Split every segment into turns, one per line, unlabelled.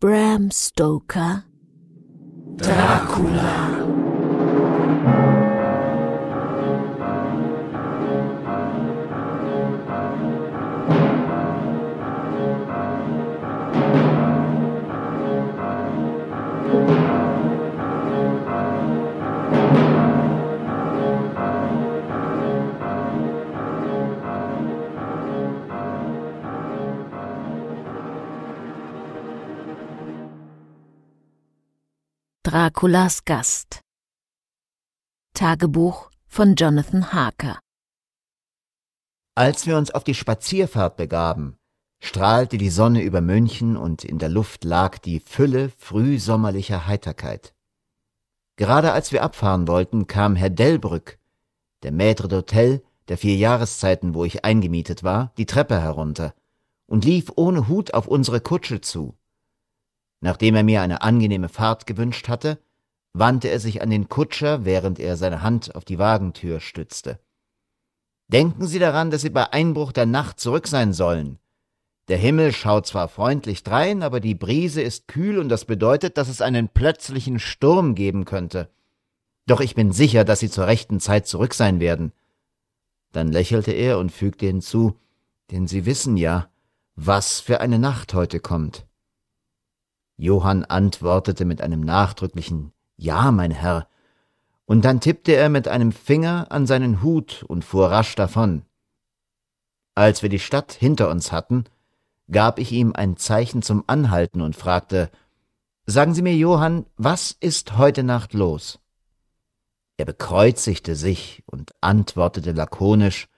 Bram Stoker. Dracula. Draculas Gast Tagebuch von Jonathan Harker Als wir uns auf die Spazierfahrt begaben, strahlte die Sonne über München und in der Luft lag die Fülle frühsommerlicher Heiterkeit. Gerade als wir abfahren wollten, kam Herr Delbrück, der Maître d'Hôtel der vier Jahreszeiten, wo ich eingemietet war, die Treppe herunter und lief ohne Hut auf unsere Kutsche zu. Nachdem er mir eine angenehme Fahrt gewünscht hatte, wandte er sich an den Kutscher, während er seine Hand auf die Wagentür stützte. Denken Sie daran, dass Sie bei Einbruch der Nacht zurück sein sollen. Der Himmel schaut zwar freundlich drein, aber die Brise ist kühl und das bedeutet, dass es einen plötzlichen Sturm geben könnte. Doch ich bin sicher, dass Sie zur rechten Zeit zurück sein werden. Dann lächelte er und fügte hinzu, denn Sie wissen ja, was für eine Nacht heute kommt. Johann antwortete mit einem nachdrücklichen Ja, mein Herr, und dann tippte er mit einem Finger an seinen Hut und fuhr rasch davon. Als wir die Stadt hinter uns hatten, gab ich ihm ein Zeichen zum Anhalten und fragte Sagen Sie mir, Johann, was ist heute Nacht los? Er bekreuzigte sich und antwortete lakonisch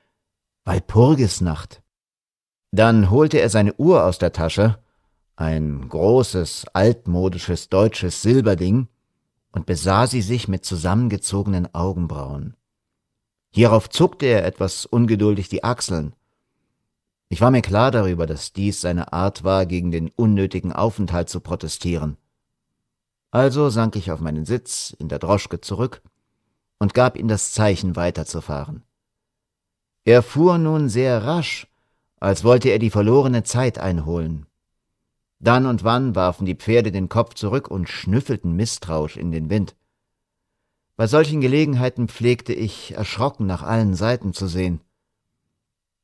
Walpurgisnacht. Dann holte er seine Uhr aus der Tasche ein großes, altmodisches deutsches Silberding, und besah sie sich mit zusammengezogenen Augenbrauen. Hierauf zuckte er etwas ungeduldig die Achseln. Ich war mir klar darüber, dass dies seine Art war, gegen den unnötigen Aufenthalt zu protestieren. Also sank ich auf meinen Sitz in der Droschke zurück und gab ihm das Zeichen, weiterzufahren. Er fuhr nun sehr rasch, als wollte er die verlorene Zeit einholen. Dann und wann warfen die Pferde den Kopf zurück und schnüffelten misstrauisch in den Wind. Bei solchen Gelegenheiten pflegte ich, erschrocken nach allen Seiten zu sehen.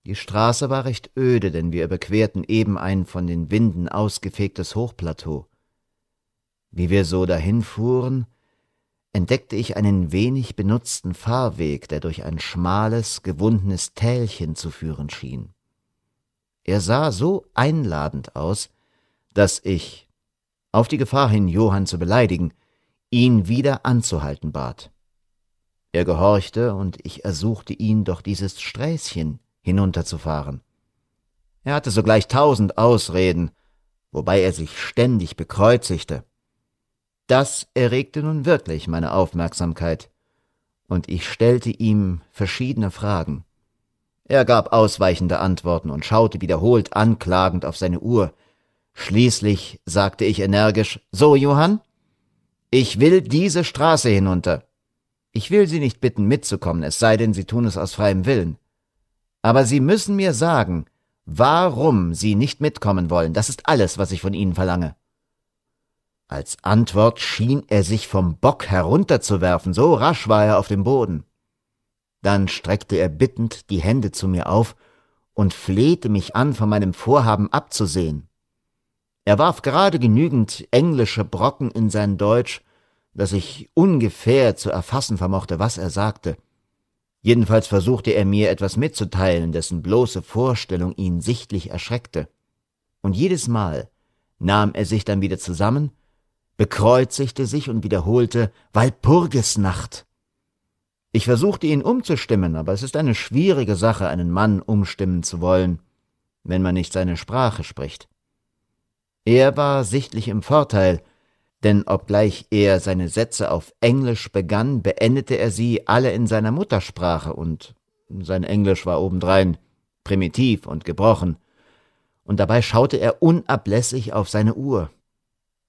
Die Straße war recht öde, denn wir überquerten eben ein von den Winden ausgefegtes Hochplateau. Wie wir so dahinfuhren, entdeckte ich einen wenig benutzten Fahrweg, der durch ein schmales, gewundenes Tälchen zu führen schien. Er sah so einladend aus, dass ich, auf die Gefahr hin, Johann zu beleidigen, ihn wieder anzuhalten bat. Er gehorchte, und ich ersuchte ihn, doch dieses Sträßchen hinunterzufahren. Er hatte sogleich tausend Ausreden, wobei er sich ständig bekreuzigte. Das erregte nun wirklich meine Aufmerksamkeit, und ich stellte ihm verschiedene Fragen. Er gab ausweichende Antworten und schaute wiederholt anklagend auf seine Uhr, Schließlich sagte ich energisch, so Johann, ich will diese Straße hinunter. Ich will Sie nicht bitten, mitzukommen, es sei denn, Sie tun es aus freiem Willen. Aber Sie müssen mir sagen, warum Sie nicht mitkommen wollen, das ist alles, was ich von Ihnen verlange. Als Antwort schien er sich vom Bock herunterzuwerfen, so rasch war er auf dem Boden. Dann streckte er bittend die Hände zu mir auf und flehte mich an, von meinem Vorhaben abzusehen. Er warf gerade genügend englische Brocken in sein Deutsch, dass ich ungefähr zu erfassen vermochte, was er sagte. Jedenfalls versuchte er mir etwas mitzuteilen, dessen bloße Vorstellung ihn sichtlich erschreckte. Und jedes Mal nahm er sich dann wieder zusammen, bekreuzigte sich und wiederholte Walpurgisnacht. Ich versuchte ihn umzustimmen, aber es ist eine schwierige Sache, einen Mann umstimmen zu wollen, wenn man nicht seine Sprache spricht. Er war sichtlich im Vorteil, denn obgleich er seine Sätze auf Englisch begann, beendete er sie alle in seiner Muttersprache, und sein Englisch war obendrein primitiv und gebrochen, und dabei schaute er unablässig auf seine Uhr.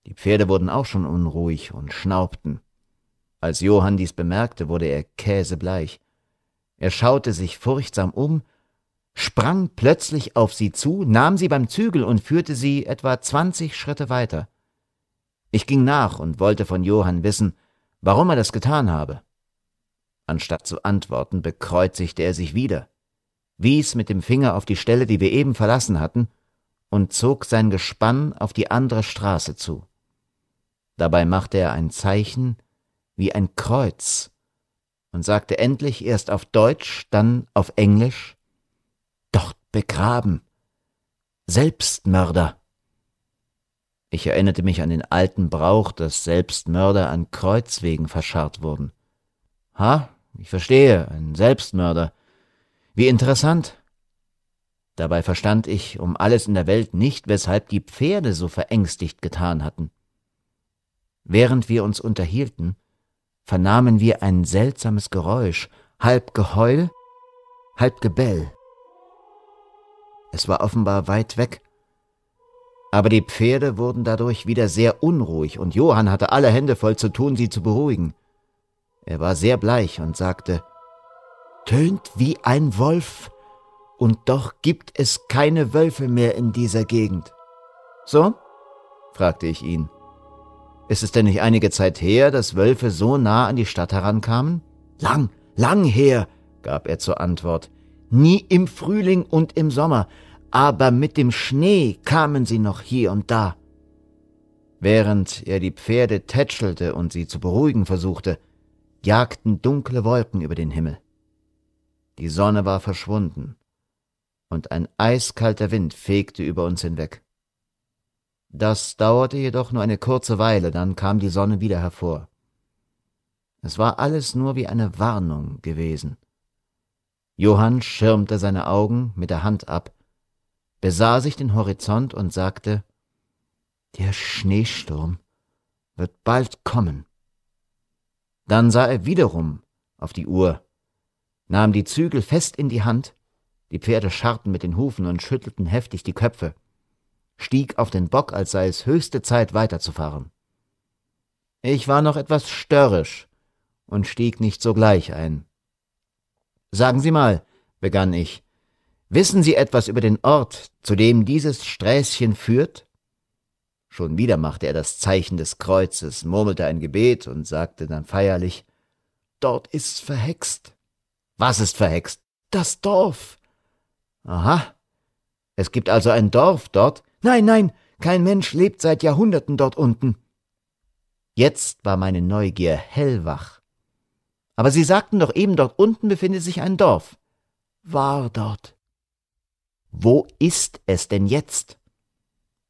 Die Pferde wurden auch schon unruhig und schnaubten. Als Johann dies bemerkte, wurde er käsebleich. Er schaute sich furchtsam um sprang plötzlich auf sie zu, nahm sie beim Zügel und führte sie etwa zwanzig Schritte weiter. Ich ging nach und wollte von Johann wissen, warum er das getan habe. Anstatt zu antworten, bekreuzigte er sich wieder, wies mit dem Finger auf die Stelle, die wir eben verlassen hatten, und zog sein Gespann auf die andere Straße zu. Dabei machte er ein Zeichen wie ein Kreuz und sagte endlich erst auf Deutsch, dann auf Englisch dort begraben. Selbstmörder. Ich erinnerte mich an den alten Brauch, dass Selbstmörder an Kreuzwegen verscharrt wurden. Ha, ich verstehe, ein Selbstmörder. Wie interessant. Dabei verstand ich um alles in der Welt nicht, weshalb die Pferde so verängstigt getan hatten. Während wir uns unterhielten, vernahmen wir ein seltsames Geräusch, halb Geheul, halb Gebell. Es war offenbar weit weg. Aber die Pferde wurden dadurch wieder sehr unruhig, und Johann hatte alle Hände voll zu tun, sie zu beruhigen. Er war sehr bleich und sagte, Tönt wie ein Wolf, und doch gibt es keine Wölfe mehr in dieser Gegend. So? fragte ich ihn. Ist es denn nicht einige Zeit her, dass Wölfe so nah an die Stadt herankamen? Lang, lang her, gab er zur Antwort nie im Frühling und im Sommer, aber mit dem Schnee kamen sie noch hier und da. Während er die Pferde tätschelte und sie zu beruhigen versuchte, jagten dunkle Wolken über den Himmel. Die Sonne war verschwunden, und ein eiskalter Wind fegte über uns hinweg. Das dauerte jedoch nur eine kurze Weile, dann kam die Sonne wieder hervor. Es war alles nur wie eine Warnung gewesen. Johann schirmte seine Augen mit der Hand ab, besah sich den Horizont und sagte, der Schneesturm wird bald kommen. Dann sah er wiederum auf die Uhr, nahm die Zügel fest in die Hand, die Pferde scharrten mit den Hufen und schüttelten heftig die Köpfe, stieg auf den Bock, als sei es höchste Zeit weiterzufahren. Ich war noch etwas störrisch und stieg nicht sogleich ein. Sagen Sie mal, begann ich, wissen Sie etwas über den Ort, zu dem dieses Sträßchen führt? Schon wieder machte er das Zeichen des Kreuzes, murmelte ein Gebet und sagte dann feierlich Dort ist's verhext. Was ist verhext? Das Dorf. Aha. Es gibt also ein Dorf dort? Nein, nein, kein Mensch lebt seit Jahrhunderten dort unten. Jetzt war meine Neugier hellwach. Aber Sie sagten doch eben, dort unten befindet sich ein Dorf. War dort. Wo ist es denn jetzt?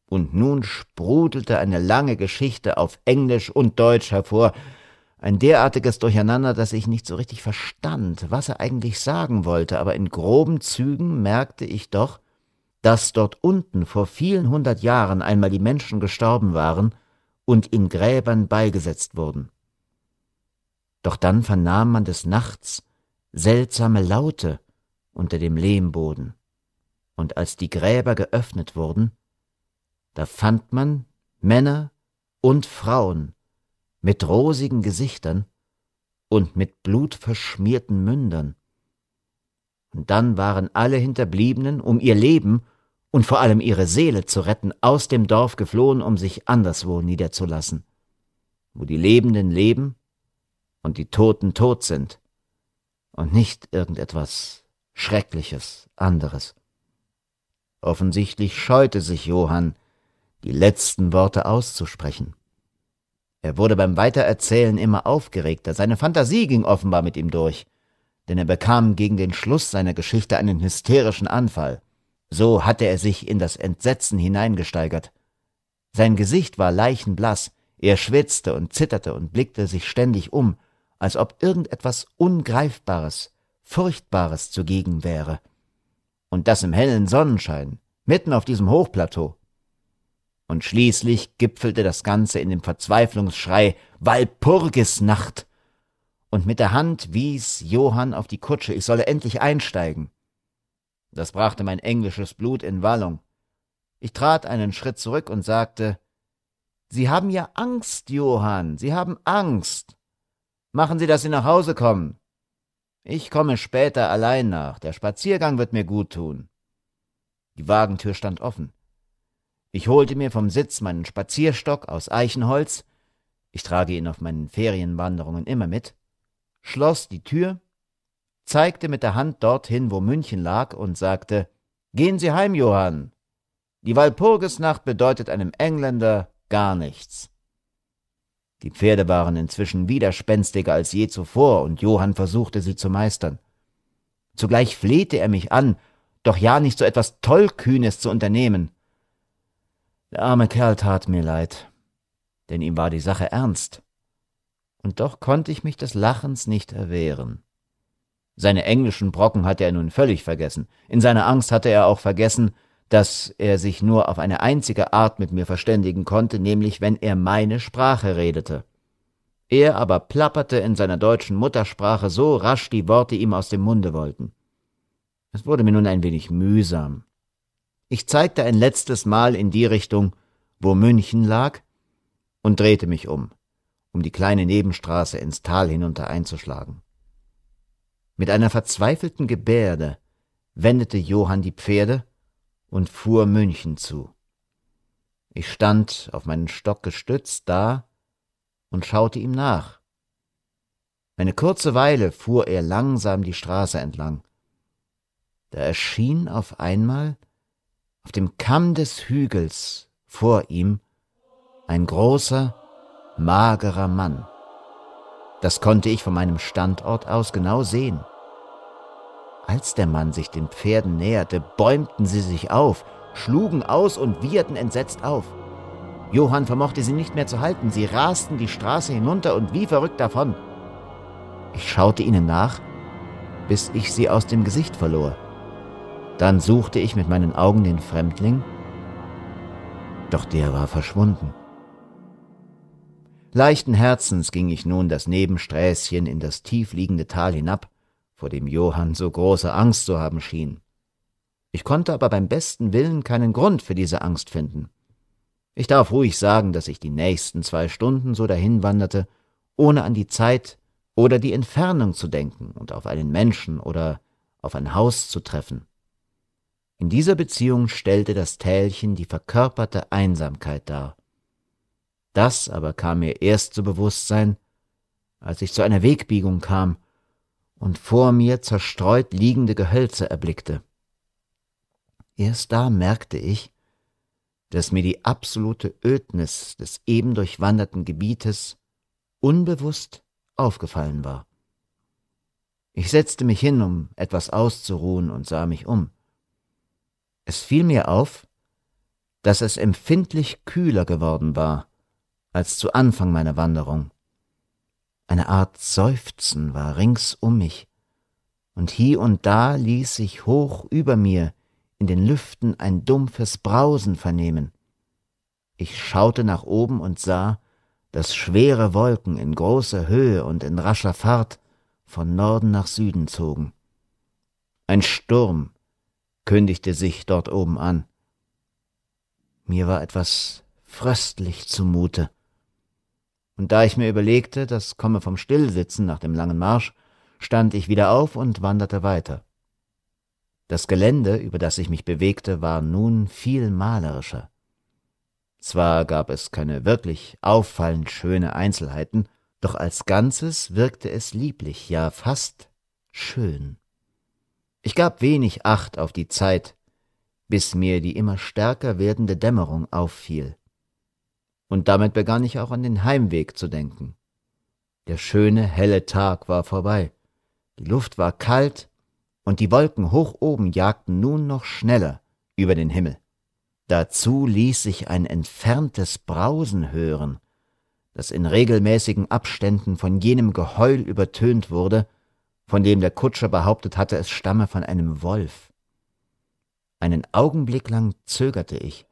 Und nun sprudelte eine lange Geschichte auf Englisch und Deutsch hervor, ein derartiges Durcheinander, dass ich nicht so richtig verstand, was er eigentlich sagen wollte, aber in groben Zügen merkte ich doch, dass dort unten vor vielen hundert Jahren einmal die Menschen gestorben waren und in Gräbern beigesetzt wurden. Doch dann vernahm man des Nachts seltsame Laute unter dem Lehmboden, und als die Gräber geöffnet wurden, da fand man Männer und Frauen mit rosigen Gesichtern und mit blutverschmierten Mündern. Und dann waren alle Hinterbliebenen, um ihr Leben und vor allem ihre Seele zu retten, aus dem Dorf geflohen, um sich anderswo niederzulassen, wo die Lebenden leben und die Toten tot sind und nicht irgendetwas Schreckliches anderes. Offensichtlich scheute sich Johann, die letzten Worte auszusprechen. Er wurde beim Weitererzählen immer aufgeregter, seine Fantasie ging offenbar mit ihm durch, denn er bekam gegen den Schluss seiner Geschichte einen hysterischen Anfall. So hatte er sich in das Entsetzen hineingesteigert. Sein Gesicht war leichenblaß, er schwitzte und zitterte und blickte sich ständig um, als ob irgendetwas Ungreifbares, Furchtbares zugegen wäre. Und das im hellen Sonnenschein, mitten auf diesem Hochplateau. Und schließlich gipfelte das Ganze in dem Verzweiflungsschrei Walpurgisnacht. Und mit der Hand wies Johann auf die Kutsche, ich solle endlich einsteigen. Das brachte mein englisches Blut in Wallung. Ich trat einen Schritt zurück und sagte, Sie haben ja Angst, Johann, Sie haben Angst. Machen Sie, dass Sie nach Hause kommen. Ich komme später allein nach. Der Spaziergang wird mir gut tun. Die Wagentür stand offen. Ich holte mir vom Sitz meinen Spazierstock aus Eichenholz, ich trage ihn auf meinen Ferienwanderungen immer mit, schloss die Tür, zeigte mit der Hand dorthin, wo München lag, und sagte Gehen Sie heim, Johann. Die Walpurgisnacht bedeutet einem Engländer gar nichts. Die Pferde waren inzwischen widerspenstiger als je zuvor, und Johann versuchte sie zu meistern. Zugleich flehte er mich an, doch ja nicht so etwas Tollkühnes zu unternehmen. Der arme Kerl tat mir leid, denn ihm war die Sache ernst. Und doch konnte ich mich des Lachens nicht erwehren. Seine englischen Brocken hatte er nun völlig vergessen. In seiner Angst hatte er auch vergessen, dass er sich nur auf eine einzige Art mit mir verständigen konnte, nämlich wenn er meine Sprache redete. Er aber plapperte in seiner deutschen Muttersprache so rasch die Worte ihm aus dem Munde wollten. Es wurde mir nun ein wenig mühsam. Ich zeigte ein letztes Mal in die Richtung, wo München lag, und drehte mich um, um die kleine Nebenstraße ins Tal hinunter einzuschlagen. Mit einer verzweifelten Gebärde wendete Johann die Pferde und fuhr München zu. Ich stand auf meinen Stock gestützt da und schaute ihm nach. Eine kurze Weile fuhr er langsam die Straße entlang. Da erschien auf einmal auf dem Kamm des Hügels vor ihm ein großer, magerer Mann. Das konnte ich von meinem Standort aus genau sehen. Als der Mann sich den Pferden näherte, bäumten sie sich auf, schlugen aus und wieherten entsetzt auf. Johann vermochte sie nicht mehr zu halten, sie rasten die Straße hinunter und wie verrückt davon. Ich schaute ihnen nach, bis ich sie aus dem Gesicht verlor. Dann suchte ich mit meinen Augen den Fremdling, doch der war verschwunden. Leichten Herzens ging ich nun das Nebensträßchen in das tiefliegende Tal hinab, vor dem Johann so große Angst zu haben schien. Ich konnte aber beim besten Willen keinen Grund für diese Angst finden. Ich darf ruhig sagen, dass ich die nächsten zwei Stunden so dahinwanderte, ohne an die Zeit oder die Entfernung zu denken und auf einen Menschen oder auf ein Haus zu treffen. In dieser Beziehung stellte das Tälchen die verkörperte Einsamkeit dar. Das aber kam mir erst zu Bewusstsein, als ich zu einer Wegbiegung kam und vor mir zerstreut liegende Gehölze erblickte. Erst da merkte ich, dass mir die absolute Ödnis des eben durchwanderten Gebietes unbewusst aufgefallen war. Ich setzte mich hin, um etwas auszuruhen und sah mich um. Es fiel mir auf, dass es empfindlich kühler geworden war als zu Anfang meiner Wanderung. Eine Art Seufzen war rings um mich, und hie und da ließ sich hoch über mir in den Lüften ein dumpfes Brausen vernehmen. Ich schaute nach oben und sah, dass schwere Wolken in großer Höhe und in rascher Fahrt von Norden nach Süden zogen. Ein Sturm kündigte sich dort oben an. Mir war etwas fröstlich zumute, und da ich mir überlegte, das komme vom Stillsitzen nach dem langen Marsch, stand ich wieder auf und wanderte weiter. Das Gelände, über das ich mich bewegte, war nun viel malerischer. Zwar gab es keine wirklich auffallend schöne Einzelheiten, doch als Ganzes wirkte es lieblich, ja fast schön. Ich gab wenig Acht auf die Zeit, bis mir die immer stärker werdende Dämmerung auffiel und damit begann ich auch an den Heimweg zu denken. Der schöne, helle Tag war vorbei. Die Luft war kalt und die Wolken hoch oben jagten nun noch schneller über den Himmel. Dazu ließ sich ein entferntes Brausen hören, das in regelmäßigen Abständen von jenem Geheul übertönt wurde, von dem der Kutscher behauptet hatte, es stamme von einem Wolf. Einen Augenblick lang zögerte ich,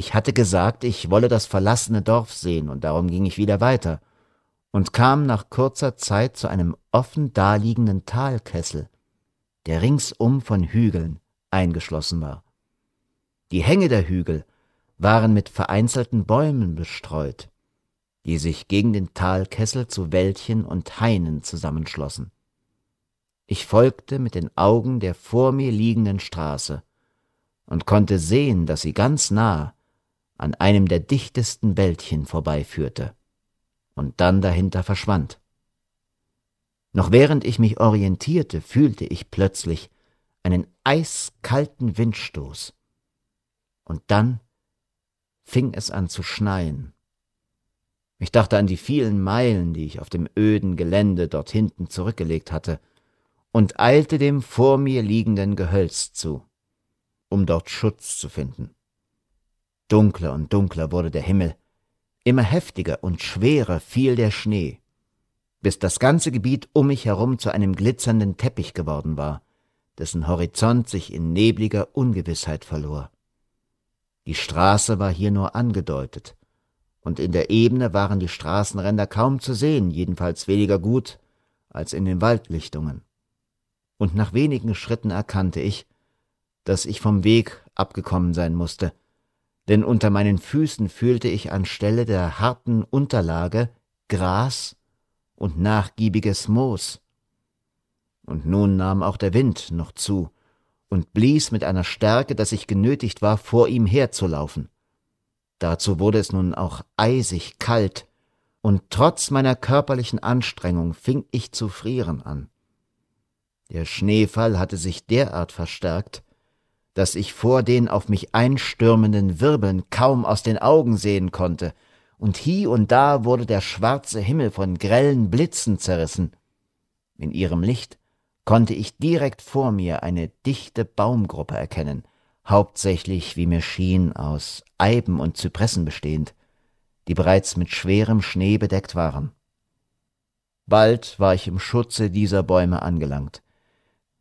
ich hatte gesagt, ich wolle das verlassene Dorf sehen, und darum ging ich wieder weiter und kam nach kurzer Zeit zu einem offen daliegenden Talkessel, der ringsum von Hügeln eingeschlossen war. Die Hänge der Hügel waren mit vereinzelten Bäumen bestreut, die sich gegen den Talkessel zu Wäldchen und Hainen zusammenschlossen. Ich folgte mit den Augen der vor mir liegenden Straße und konnte sehen, dass sie ganz nahe an einem der dichtesten Wäldchen vorbeiführte und dann dahinter verschwand. Noch während ich mich orientierte, fühlte ich plötzlich einen eiskalten Windstoß. Und dann fing es an zu schneien. Ich dachte an die vielen Meilen, die ich auf dem öden Gelände dort hinten zurückgelegt hatte, und eilte dem vor mir liegenden Gehölz zu, um dort Schutz zu finden. Dunkler und dunkler wurde der Himmel, immer heftiger und schwerer fiel der Schnee, bis das ganze Gebiet um mich herum zu einem glitzernden Teppich geworden war, dessen Horizont sich in nebliger Ungewissheit verlor. Die Straße war hier nur angedeutet, und in der Ebene waren die Straßenränder kaum zu sehen, jedenfalls weniger gut als in den Waldlichtungen. Und nach wenigen Schritten erkannte ich, dass ich vom Weg abgekommen sein musste, denn unter meinen Füßen fühlte ich anstelle der harten Unterlage Gras und nachgiebiges Moos. Und nun nahm auch der Wind noch zu und blies mit einer Stärke, dass ich genötigt war, vor ihm herzulaufen. Dazu wurde es nun auch eisig kalt, und trotz meiner körperlichen Anstrengung fing ich zu frieren an. Der Schneefall hatte sich derart verstärkt, dass ich vor den auf mich einstürmenden Wirbeln kaum aus den Augen sehen konnte, und hie und da wurde der schwarze Himmel von grellen Blitzen zerrissen. In ihrem Licht konnte ich direkt vor mir eine dichte Baumgruppe erkennen, hauptsächlich, wie mir schien, aus Eiben und Zypressen bestehend, die bereits mit schwerem Schnee bedeckt waren. Bald war ich im Schutze dieser Bäume angelangt.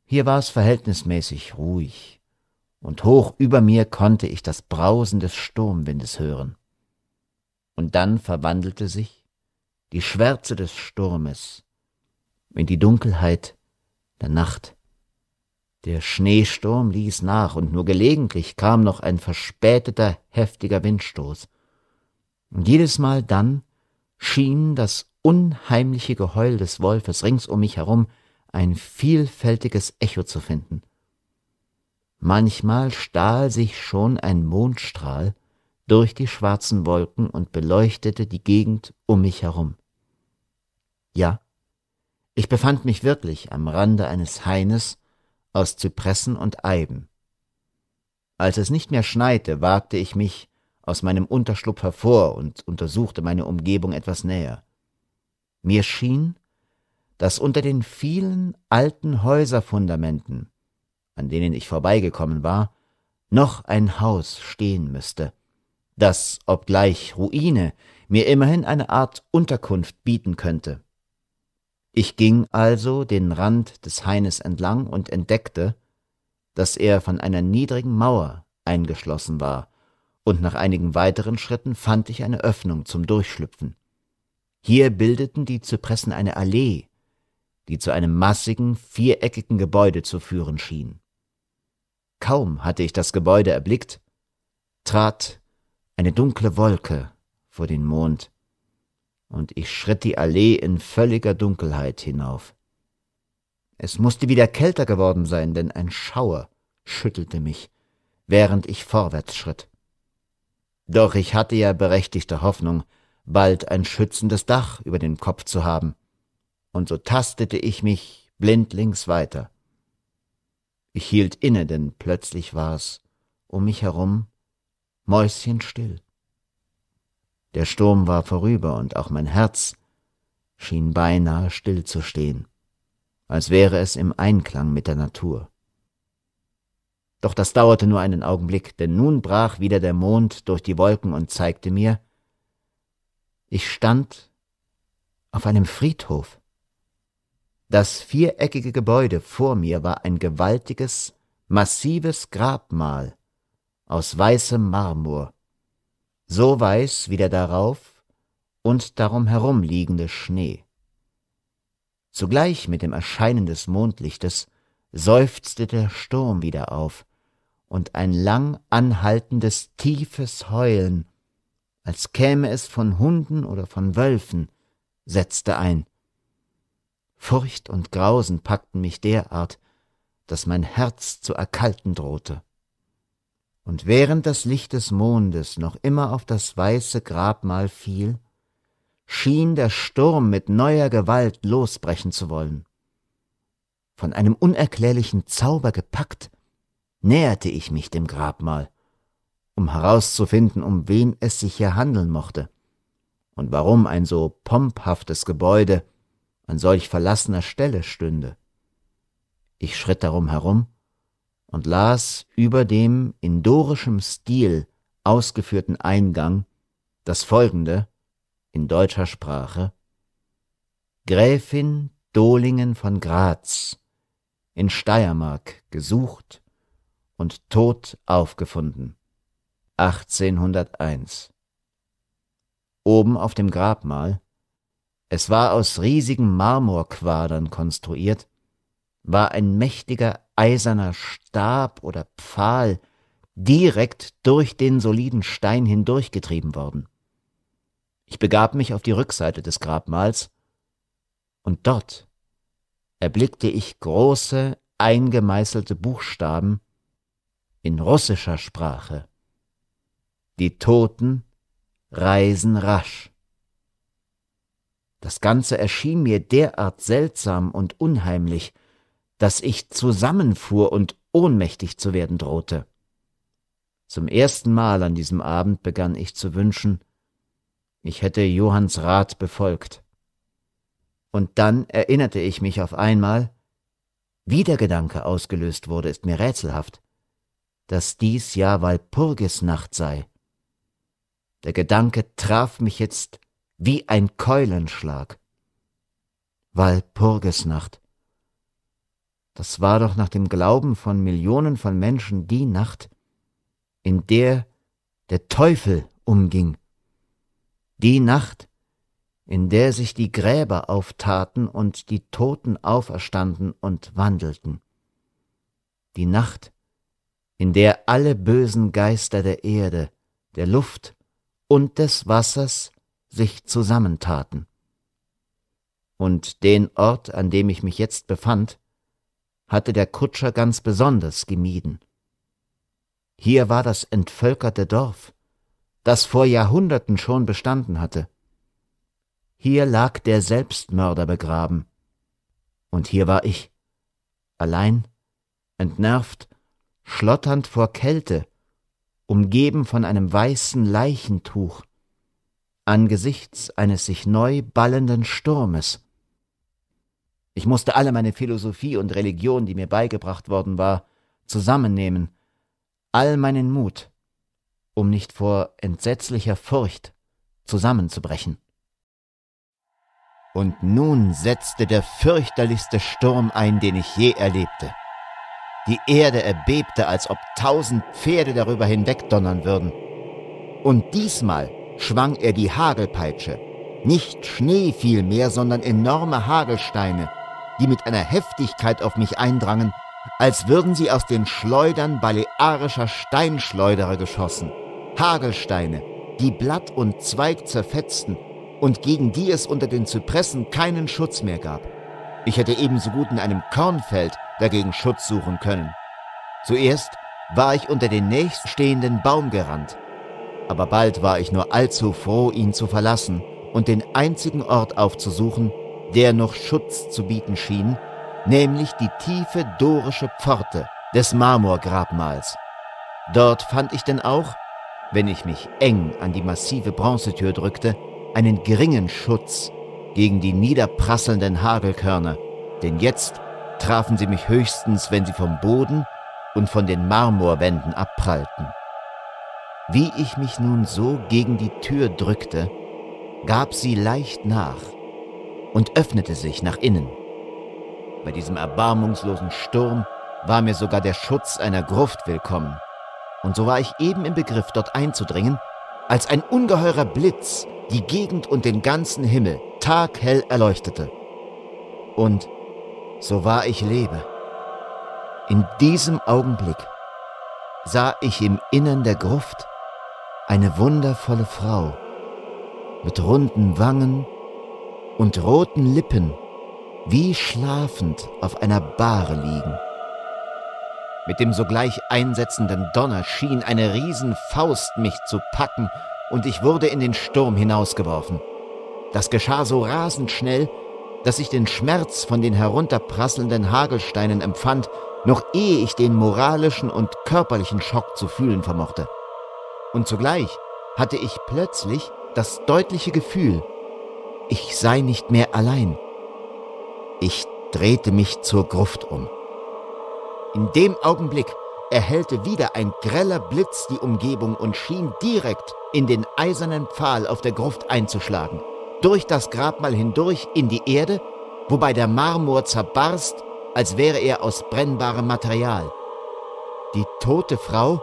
Hier war es verhältnismäßig ruhig, und hoch über mir konnte ich das Brausen des Sturmwindes hören. Und dann verwandelte sich die Schwärze des Sturmes in die Dunkelheit der Nacht. Der Schneesturm ließ nach, und nur gelegentlich kam noch ein verspäteter, heftiger Windstoß. Und jedes Mal dann schien das unheimliche Geheul des Wolfes rings um mich herum ein vielfältiges Echo zu finden – Manchmal stahl sich schon ein Mondstrahl durch die schwarzen Wolken und beleuchtete die Gegend um mich herum. Ja, ich befand mich wirklich am Rande eines Haines aus Zypressen und Eiben. Als es nicht mehr schneite, wagte ich mich aus meinem Unterschlupf hervor und untersuchte meine Umgebung etwas näher. Mir schien, dass unter den vielen alten Häuserfundamenten an denen ich vorbeigekommen war, noch ein Haus stehen müsste, das, obgleich Ruine, mir immerhin eine Art Unterkunft bieten könnte. Ich ging also den Rand des Haines entlang und entdeckte, dass er von einer niedrigen Mauer eingeschlossen war, und nach einigen weiteren Schritten fand ich eine Öffnung zum Durchschlüpfen. Hier bildeten die Zypressen eine Allee, die zu einem massigen, viereckigen Gebäude zu führen schien. Kaum hatte ich das Gebäude erblickt, trat eine dunkle Wolke vor den Mond, und ich schritt die Allee in völliger Dunkelheit hinauf. Es musste wieder kälter geworden sein, denn ein Schauer schüttelte mich, während ich vorwärts schritt. Doch ich hatte ja berechtigte Hoffnung, bald ein schützendes Dach über den Kopf zu haben, und so tastete ich mich blindlings weiter. Ich hielt inne, denn plötzlich war's um mich herum mäuschenstill. Der Sturm war vorüber und auch mein Herz schien beinahe still zu stehen, als wäre es im Einklang mit der Natur. Doch das dauerte nur einen Augenblick, denn nun brach wieder der Mond durch die Wolken und zeigte mir, ich stand auf einem Friedhof. Das viereckige Gebäude vor mir war ein gewaltiges, massives Grabmal aus weißem Marmor, so weiß wie der darauf und darum herum liegende Schnee. Zugleich mit dem Erscheinen des Mondlichtes seufzte der Sturm wieder auf, und ein lang anhaltendes, tiefes Heulen, als käme es von Hunden oder von Wölfen, setzte ein. Furcht und Grausen packten mich derart, dass mein Herz zu erkalten drohte. Und während das Licht des Mondes noch immer auf das weiße Grabmal fiel, schien der Sturm mit neuer Gewalt losbrechen zu wollen. Von einem unerklärlichen Zauber gepackt, näherte ich mich dem Grabmal, um herauszufinden, um wen es sich hier handeln mochte und warum ein so pomphaftes Gebäude an solch verlassener Stelle stünde. Ich schritt darum herum und las über dem in dorischem Stil ausgeführten Eingang das folgende in deutscher Sprache Gräfin Dolingen von Graz, in Steiermark gesucht und tot aufgefunden. 1801. Oben auf dem Grabmal es war aus riesigen Marmorquadern konstruiert, war ein mächtiger eiserner Stab oder Pfahl direkt durch den soliden Stein hindurchgetrieben worden. Ich begab mich auf die Rückseite des Grabmals, und dort erblickte ich große, eingemeißelte Buchstaben in russischer Sprache. Die Toten reisen rasch. Das Ganze erschien mir derart seltsam und unheimlich, dass ich zusammenfuhr und ohnmächtig zu werden drohte. Zum ersten Mal an diesem Abend begann ich zu wünschen, ich hätte Johanns Rat befolgt. Und dann erinnerte ich mich auf einmal, wie der Gedanke ausgelöst wurde, ist mir rätselhaft, dass dies ja Walpurgisnacht sei. Der Gedanke traf mich jetzt wie ein Keulenschlag. Walpurgisnacht. Das war doch nach dem Glauben von Millionen von Menschen die Nacht, in der der Teufel umging. Die Nacht, in der sich die Gräber auftaten und die Toten auferstanden und wandelten. Die Nacht, in der alle bösen Geister der Erde, der Luft und des Wassers sich zusammentaten. Und den Ort, an dem ich mich jetzt befand, hatte der Kutscher ganz besonders gemieden. Hier war das entvölkerte Dorf, das vor Jahrhunderten schon bestanden hatte. Hier lag der Selbstmörder begraben. Und hier war ich, allein, entnervt, schlotternd vor Kälte, umgeben von einem weißen Leichentuch, angesichts eines sich neu ballenden Sturmes. Ich musste alle meine Philosophie und Religion, die mir beigebracht worden war, zusammennehmen, all meinen Mut, um nicht vor entsetzlicher Furcht zusammenzubrechen. Und nun setzte der fürchterlichste Sturm ein, den ich je erlebte. Die Erde erbebte, als ob tausend Pferde darüber hinwegdonnern würden. Und diesmal schwang er die Hagelpeitsche. Nicht Schnee fiel mehr, sondern enorme Hagelsteine, die mit einer Heftigkeit auf mich eindrangen, als würden sie aus den Schleudern balearischer Steinschleuderer geschossen. Hagelsteine, die Blatt und Zweig zerfetzten und gegen die es unter den Zypressen keinen Schutz mehr gab. Ich hätte ebenso gut in einem Kornfeld dagegen Schutz suchen können. Zuerst war ich unter den nächststehenden Baum gerannt, aber bald war ich nur allzu froh, ihn zu verlassen und den einzigen Ort aufzusuchen, der noch Schutz zu bieten schien, nämlich die tiefe dorische Pforte des Marmorgrabmals. Dort fand ich denn auch, wenn ich mich eng an die massive Bronzetür drückte, einen geringen Schutz gegen die niederprasselnden Hagelkörner, denn jetzt trafen sie mich höchstens, wenn sie vom Boden und von den Marmorwänden abprallten. Wie ich mich nun so gegen die Tür drückte, gab sie leicht nach und öffnete sich nach innen. Bei diesem erbarmungslosen Sturm war mir sogar der Schutz einer Gruft willkommen. Und so war ich eben im Begriff, dort einzudringen, als ein ungeheurer Blitz die Gegend und den ganzen Himmel taghell erleuchtete. Und so wahr ich lebe, in diesem Augenblick sah ich im Innern der Gruft eine wundervolle Frau mit runden Wangen und roten Lippen, wie schlafend auf einer Bahre liegen. Mit dem sogleich einsetzenden Donner schien eine Riesenfaust mich zu packen, und ich wurde in den Sturm hinausgeworfen. Das geschah so rasend schnell, dass ich den Schmerz von den herunterprasselnden Hagelsteinen empfand, noch ehe ich den moralischen und körperlichen Schock zu fühlen vermochte und zugleich hatte ich plötzlich das deutliche Gefühl, ich sei nicht mehr allein. Ich drehte mich zur Gruft um. In dem Augenblick erhellte wieder ein greller Blitz die Umgebung und schien direkt in den eisernen Pfahl auf der Gruft einzuschlagen, durch das Grabmal hindurch in die Erde, wobei der Marmor zerbarst, als wäre er aus brennbarem Material. Die tote Frau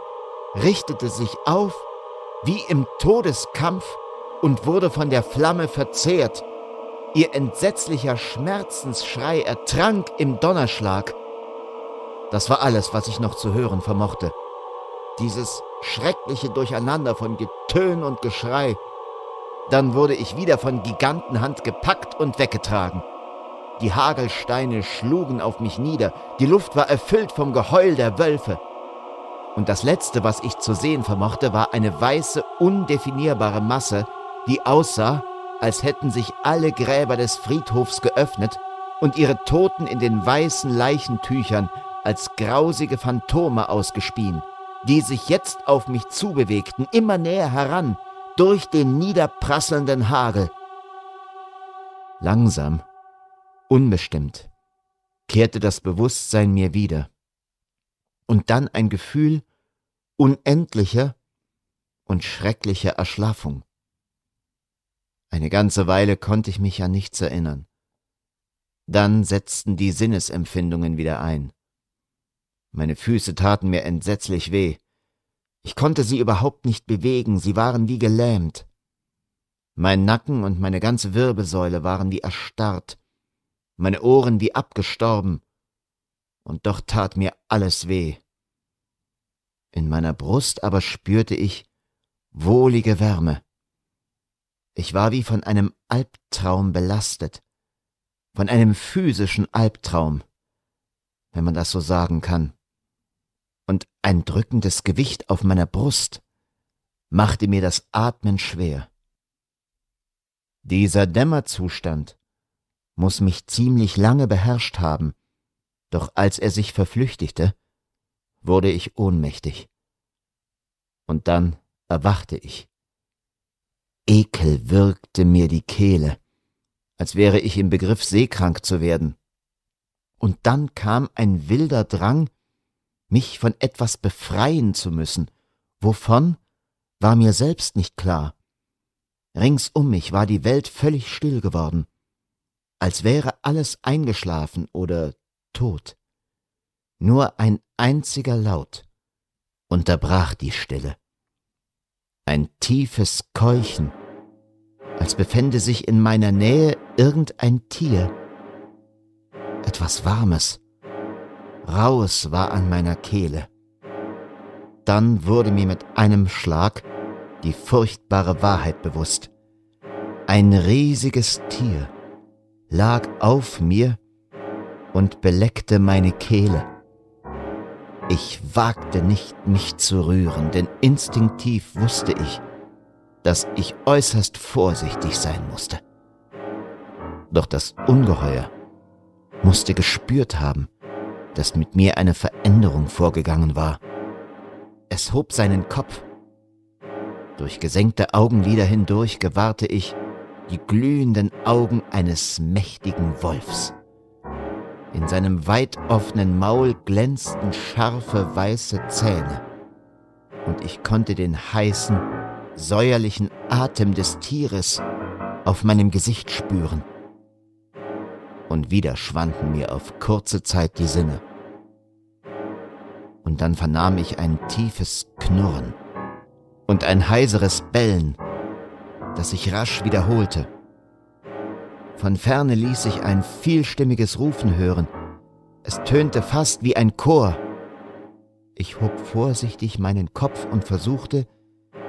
richtete sich auf wie im Todeskampf und wurde von der Flamme verzehrt. Ihr entsetzlicher Schmerzensschrei ertrank im Donnerschlag. Das war alles, was ich noch zu hören vermochte. Dieses schreckliche Durcheinander von Getön und Geschrei. Dann wurde ich wieder von Gigantenhand gepackt und weggetragen. Die Hagelsteine schlugen auf mich nieder, die Luft war erfüllt vom Geheul der Wölfe. Und das Letzte, was ich zu sehen vermochte, war eine weiße, undefinierbare Masse, die aussah, als hätten sich alle Gräber des Friedhofs geöffnet und ihre Toten in den weißen Leichentüchern als grausige Phantome ausgespien, die sich jetzt auf mich zubewegten, immer näher heran, durch den niederprasselnden Hagel. Langsam, unbestimmt, kehrte das Bewusstsein mir wieder und dann ein Gefühl unendlicher und schrecklicher Erschlaffung. Eine ganze Weile konnte ich mich an nichts erinnern. Dann setzten die Sinnesempfindungen wieder ein. Meine Füße taten mir entsetzlich weh. Ich konnte sie überhaupt nicht bewegen, sie waren wie gelähmt. Mein Nacken und meine ganze Wirbelsäule waren wie erstarrt, meine Ohren wie abgestorben, und doch tat mir alles weh. In meiner Brust aber spürte ich wohlige Wärme. Ich war wie von einem Albtraum belastet, von einem physischen Albtraum, wenn man das so sagen kann. Und ein drückendes Gewicht auf meiner Brust machte mir das Atmen schwer. Dieser Dämmerzustand muss mich ziemlich lange beherrscht haben, doch als er sich verflüchtigte, wurde ich ohnmächtig. Und dann erwachte ich. Ekel würgte mir die Kehle, als wäre ich im Begriff, seekrank zu werden. Und dann kam ein wilder Drang, mich von etwas befreien zu müssen. Wovon, war mir selbst nicht klar. Rings um mich war die Welt völlig still geworden, als wäre alles eingeschlafen oder tot. Nur ein einziger Laut unterbrach die Stille. Ein tiefes Keuchen, als befände sich in meiner Nähe irgendein Tier. Etwas Warmes, Raues war an meiner Kehle. Dann wurde mir mit einem Schlag die furchtbare Wahrheit bewusst. Ein riesiges Tier lag auf mir und beleckte meine Kehle. Ich wagte nicht, mich zu rühren, denn instinktiv wusste ich, dass ich äußerst vorsichtig sein musste. Doch das Ungeheuer musste gespürt haben, dass mit mir eine Veränderung vorgegangen war. Es hob seinen Kopf. Durch gesenkte Augenlider hindurch gewahrte ich die glühenden Augen eines mächtigen Wolfs. In seinem weit offenen Maul glänzten scharfe weiße Zähne. Und ich konnte den heißen, säuerlichen Atem des Tieres auf meinem Gesicht spüren. Und wieder schwanden mir auf kurze Zeit die Sinne. Und dann vernahm ich ein tiefes Knurren und ein heiseres Bellen, das sich rasch wiederholte. Von ferne ließ sich ein vielstimmiges Rufen hören. Es tönte fast wie ein Chor. Ich hob vorsichtig meinen Kopf und versuchte,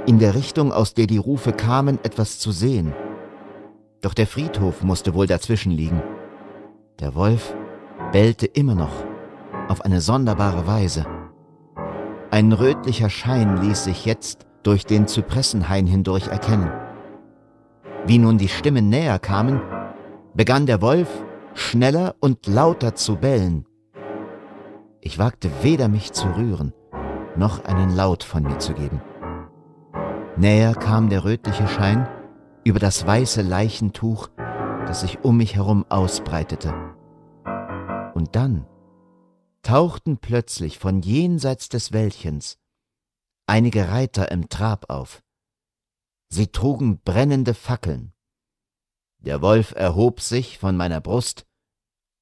in der Richtung, aus der die Rufe kamen, etwas zu sehen. Doch der Friedhof musste wohl dazwischen liegen. Der Wolf bellte immer noch, auf eine sonderbare Weise. Ein rötlicher Schein ließ sich jetzt durch den Zypressenhain hindurch erkennen. Wie nun die Stimmen näher kamen, begann der Wolf schneller und lauter zu bellen. Ich wagte weder mich zu rühren, noch einen Laut von mir zu geben. Näher kam der rötliche Schein über das weiße Leichentuch, das sich um mich herum ausbreitete. Und dann tauchten plötzlich von jenseits des Wäldchens einige Reiter im Trab auf. Sie trugen brennende Fackeln. Der Wolf erhob sich von meiner Brust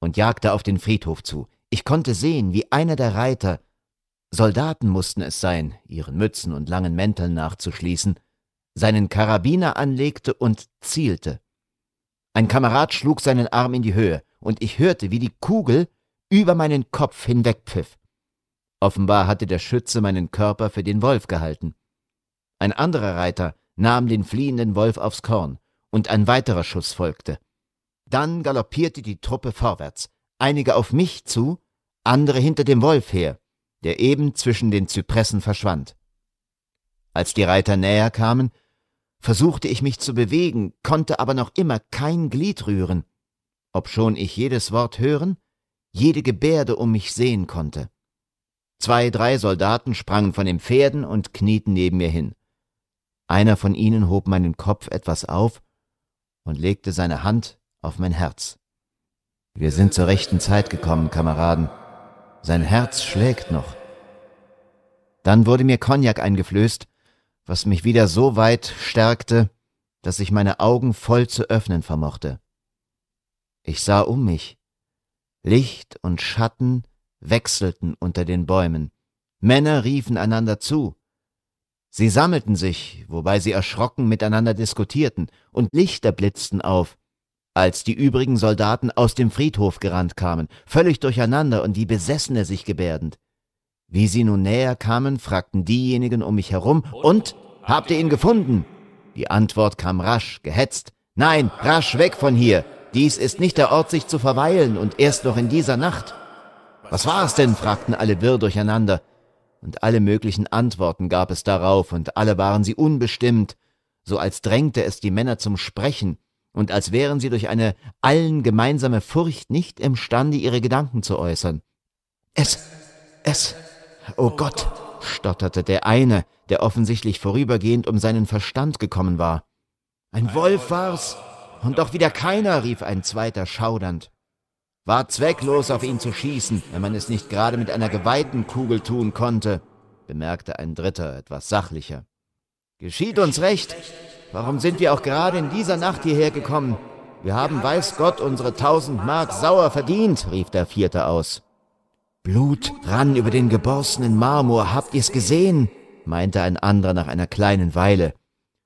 und jagte auf den Friedhof zu. Ich konnte sehen, wie einer der Reiter, Soldaten mussten es sein, ihren Mützen und langen Mänteln nachzuschließen, seinen Karabiner anlegte und zielte. Ein Kamerad schlug seinen Arm in die Höhe, und ich hörte, wie die Kugel über meinen Kopf hinwegpfiff. Offenbar hatte der Schütze meinen Körper für den Wolf gehalten. Ein anderer Reiter nahm den fliehenden Wolf aufs Korn und ein weiterer Schuss folgte. Dann galoppierte die Truppe vorwärts, einige auf mich zu, andere hinter dem Wolf her, der eben zwischen den Zypressen verschwand. Als die Reiter näher kamen, versuchte ich mich zu bewegen, konnte aber noch immer kein Glied rühren, obschon ich jedes Wort hören, jede Gebärde um mich sehen konnte. Zwei, drei Soldaten sprangen von den Pferden und knieten neben mir hin. Einer von ihnen hob meinen Kopf etwas auf und legte seine Hand auf mein Herz. Wir sind zur rechten Zeit gekommen, Kameraden. Sein Herz schlägt noch. Dann wurde mir Cognac eingeflößt, was mich wieder so weit stärkte, dass ich meine Augen voll zu öffnen vermochte. Ich sah um mich. Licht und Schatten wechselten unter den Bäumen. Männer riefen einander zu. Sie sammelten sich, wobei sie erschrocken miteinander diskutierten, und Lichter blitzten auf, als die übrigen Soldaten aus dem Friedhof gerannt kamen, völlig durcheinander und wie Besessene sich gebärdend. Wie sie nun näher kamen, fragten diejenigen um mich herum, und, habt ihr ihn gefunden? Die Antwort kam rasch, gehetzt. Nein, rasch weg von hier. Dies ist nicht der Ort, sich zu verweilen, und erst noch in dieser Nacht. Was war es denn? fragten alle wirr durcheinander und alle möglichen Antworten gab es darauf, und alle waren sie unbestimmt, so als drängte es die Männer zum Sprechen, und als wären sie durch eine allen gemeinsame Furcht nicht imstande, ihre Gedanken zu äußern. Es, es, oh Gott, stotterte der eine, der offensichtlich vorübergehend um seinen Verstand gekommen war. Ein Wolf war's, und doch wieder keiner, rief ein zweiter schaudernd. War zwecklos, auf ihn zu schießen, wenn man es nicht gerade mit einer geweihten Kugel tun konnte, bemerkte ein Dritter etwas sachlicher. Geschieht uns recht. Warum sind wir auch gerade in dieser Nacht hierher gekommen? Wir haben, weiß Gott, unsere tausend Mark sauer verdient, rief der Vierte aus. Blut rann über den geborstenen Marmor, habt ihr's gesehen? meinte ein anderer nach einer kleinen Weile.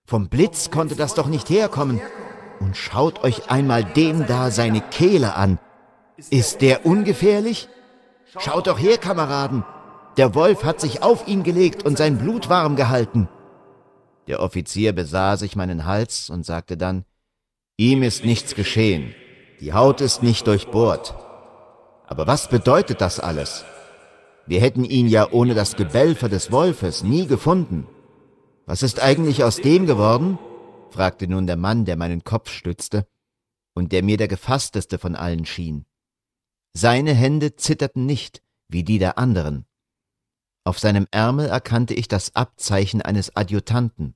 Vom Blitz konnte das doch nicht herkommen. Und schaut euch einmal dem da seine Kehle an. Ist der ungefährlich? Schaut doch her, Kameraden. Der Wolf hat sich auf ihn gelegt und sein Blut warm gehalten. Der Offizier besah sich meinen Hals und sagte dann, Ihm ist nichts geschehen. Die Haut ist nicht durchbohrt. Aber was bedeutet das alles? Wir hätten ihn ja ohne das Gebelfer des Wolfes nie gefunden. Was ist eigentlich aus dem geworden? fragte nun der Mann, der meinen Kopf stützte und der mir der gefassteste von allen schien. Seine Hände zitterten nicht wie die der anderen. Auf seinem Ärmel erkannte ich das Abzeichen eines Adjutanten.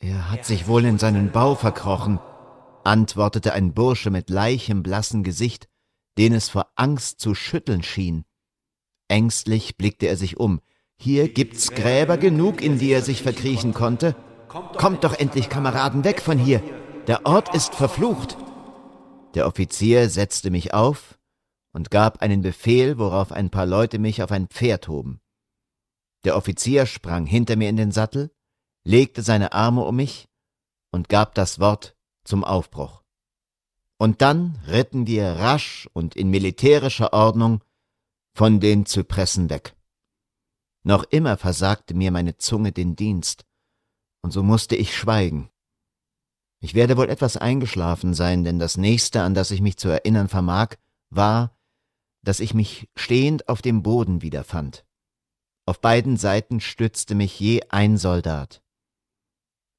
Er hat sich wohl in seinen Bau verkrochen, antwortete ein Bursche mit leichem, blassen Gesicht, den es vor Angst zu schütteln schien. Ängstlich blickte er sich um. Hier gibt's Gräber genug, in die er sich verkriechen konnte. Kommt doch endlich, Kameraden, weg von hier. Der Ort ist verflucht. Der Offizier setzte mich auf, und gab einen Befehl, worauf ein paar Leute mich auf ein Pferd hoben. Der Offizier sprang hinter mir in den Sattel, legte seine Arme um mich und gab das Wort zum Aufbruch. Und dann ritten wir rasch und in militärischer Ordnung von den Zypressen weg. Noch immer versagte mir meine Zunge den Dienst, und so musste ich schweigen. Ich werde wohl etwas eingeschlafen sein, denn das nächste, an das ich mich zu erinnern vermag, war, dass ich mich stehend auf dem Boden wiederfand. Auf beiden Seiten stützte mich je ein Soldat.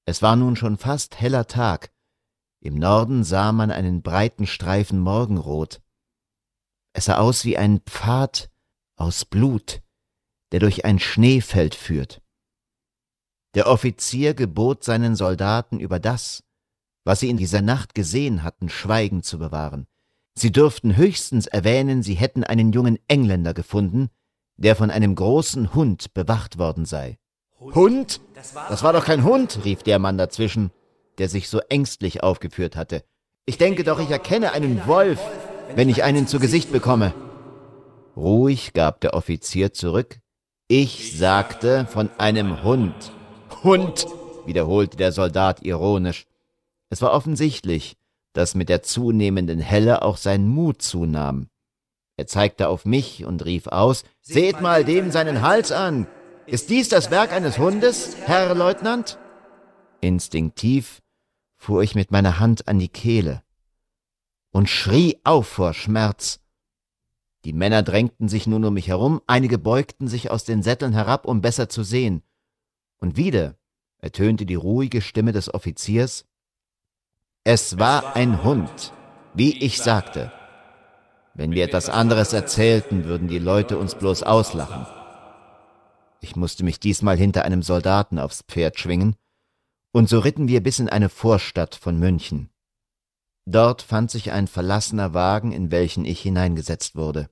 Es war nun schon fast heller Tag. Im Norden sah man einen breiten Streifen Morgenrot. Es sah aus wie ein Pfad aus Blut, der durch ein Schneefeld führt. Der Offizier gebot seinen Soldaten über das, was sie in dieser Nacht gesehen hatten, Schweigen zu bewahren. Sie dürften höchstens erwähnen, sie hätten einen jungen Engländer gefunden, der von einem großen Hund bewacht worden sei. Hund? Das war, das war doch kein Hund, rief der Mann dazwischen, der sich so ängstlich aufgeführt hatte. Ich denke doch, ich erkenne einen Wolf, wenn ich einen zu Gesicht bekomme. Ruhig gab der Offizier zurück. Ich sagte von einem Hund. Hund, wiederholte der Soldat ironisch. Es war offensichtlich, dass mit der zunehmenden Helle auch sein Mut zunahm. Er zeigte auf mich und rief aus, Seht mal dem seinen Hals an! Ist dies das Werk eines Hundes, Herr Leutnant? Instinktiv fuhr ich mit meiner Hand an die Kehle und schrie auf vor Schmerz. Die Männer drängten sich nun um mich herum, einige beugten sich aus den Sätteln herab, um besser zu sehen. Und wieder ertönte die ruhige Stimme des Offiziers es war ein Hund, wie ich sagte. Wenn wir etwas anderes erzählten, würden die Leute uns bloß auslachen. Ich musste mich diesmal hinter einem Soldaten aufs Pferd schwingen, und so ritten wir bis in eine Vorstadt von München. Dort fand sich ein verlassener Wagen, in welchen ich hineingesetzt wurde.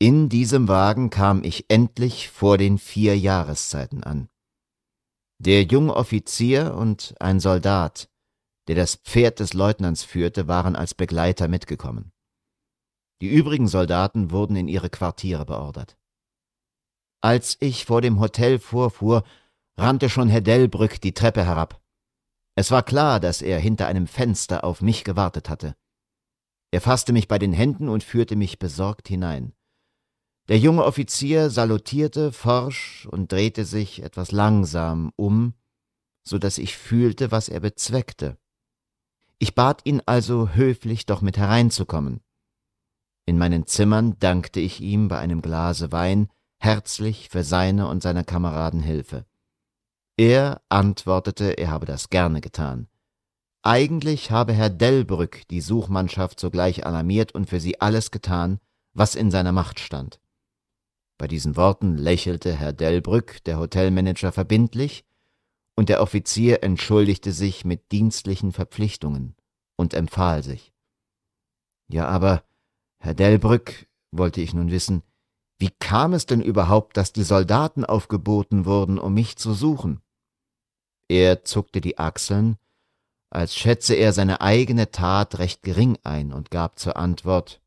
In diesem Wagen kam ich endlich vor den vier Jahreszeiten an. Der junge Offizier und ein Soldat der das Pferd des Leutnants führte, waren als Begleiter mitgekommen. Die übrigen Soldaten wurden in ihre Quartiere beordert. Als ich vor dem Hotel vorfuhr, rannte schon Herr Dellbrück die Treppe herab. Es war klar, dass er hinter einem Fenster auf mich gewartet hatte. Er fasste mich bei den Händen und führte mich besorgt hinein. Der junge Offizier salutierte forsch und drehte sich etwas langsam um, so dass ich fühlte, was er bezweckte. Ich bat ihn also höflich, doch mit hereinzukommen. In meinen Zimmern dankte ich ihm bei einem Glase Wein herzlich für seine und seiner Kameraden Hilfe. Er antwortete, er habe das gerne getan. Eigentlich habe Herr Dellbrück die Suchmannschaft sogleich alarmiert und für sie alles getan, was in seiner Macht stand. Bei diesen Worten lächelte Herr Dellbrück, der Hotelmanager, verbindlich und der Offizier entschuldigte sich mit dienstlichen Verpflichtungen und empfahl sich. Ja, aber, Herr Delbrück, wollte ich nun wissen, wie kam es denn überhaupt, dass die Soldaten aufgeboten wurden, um mich zu suchen? Er zuckte die Achseln, als schätze er seine eigene Tat recht gering ein und gab zur Antwort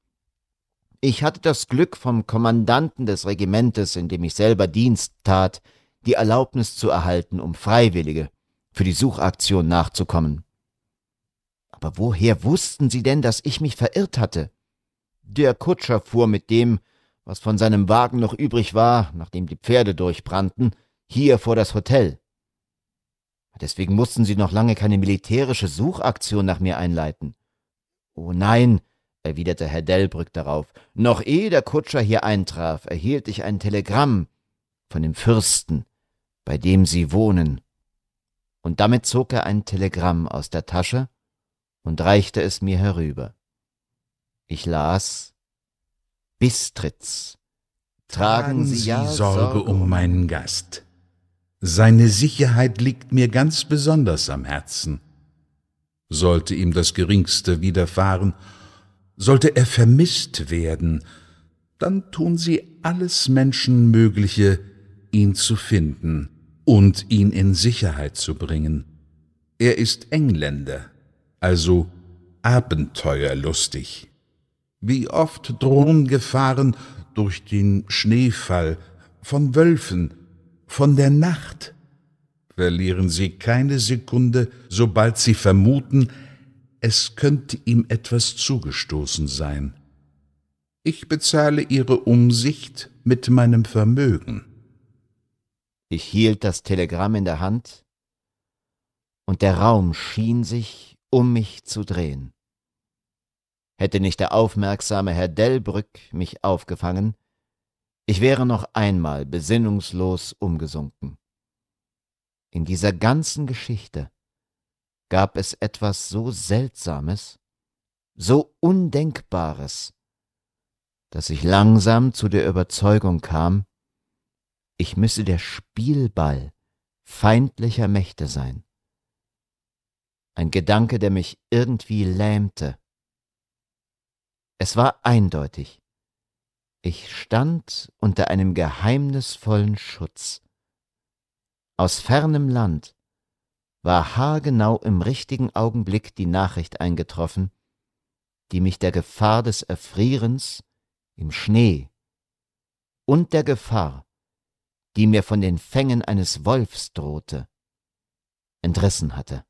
Ich hatte das Glück, vom Kommandanten des Regimentes, in dem ich selber Dienst tat, die Erlaubnis zu erhalten, um Freiwillige für die Suchaktion nachzukommen. Aber woher wussten sie denn, dass ich mich verirrt hatte? Der Kutscher fuhr mit dem, was von seinem Wagen noch übrig war, nachdem die Pferde durchbrannten, hier vor das Hotel. Deswegen mussten sie noch lange keine militärische Suchaktion nach mir einleiten. Oh nein, erwiderte Herr Delbrück darauf, noch ehe der Kutscher hier eintraf, erhielt ich ein Telegramm von dem Fürsten, bei dem Sie wohnen. Und damit zog er ein Telegramm aus der Tasche und reichte es mir herüber. Ich las Bistritz. Tragen Sie, Sie ja Sorge um meinen Gast. Seine Sicherheit liegt mir ganz besonders am Herzen. Sollte ihm das Geringste widerfahren, sollte er vermisst werden, dann tun Sie alles Menschenmögliche, ihn zu finden und ihn in Sicherheit zu bringen. Er ist Engländer, also abenteuerlustig. Wie oft drohen Gefahren durch den Schneefall, von Wölfen, von der Nacht. Verlieren Sie keine Sekunde, sobald Sie vermuten, es könnte ihm etwas zugestoßen sein. Ich bezahle Ihre Umsicht mit meinem Vermögen. Ich hielt das Telegramm in der Hand, und der Raum schien sich um mich zu drehen. Hätte nicht der aufmerksame Herr Delbrück mich aufgefangen, ich wäre noch einmal besinnungslos umgesunken. In dieser ganzen Geschichte gab es etwas so Seltsames, so Undenkbares, dass ich langsam zu der Überzeugung kam, ich müsse der Spielball feindlicher Mächte sein. Ein Gedanke, der mich irgendwie lähmte. Es war eindeutig. Ich stand unter einem geheimnisvollen Schutz. Aus fernem Land war haargenau im richtigen Augenblick die Nachricht eingetroffen, die mich der Gefahr des Erfrierens im Schnee und der Gefahr, die mir von den Fängen eines Wolfs drohte, entrissen hatte.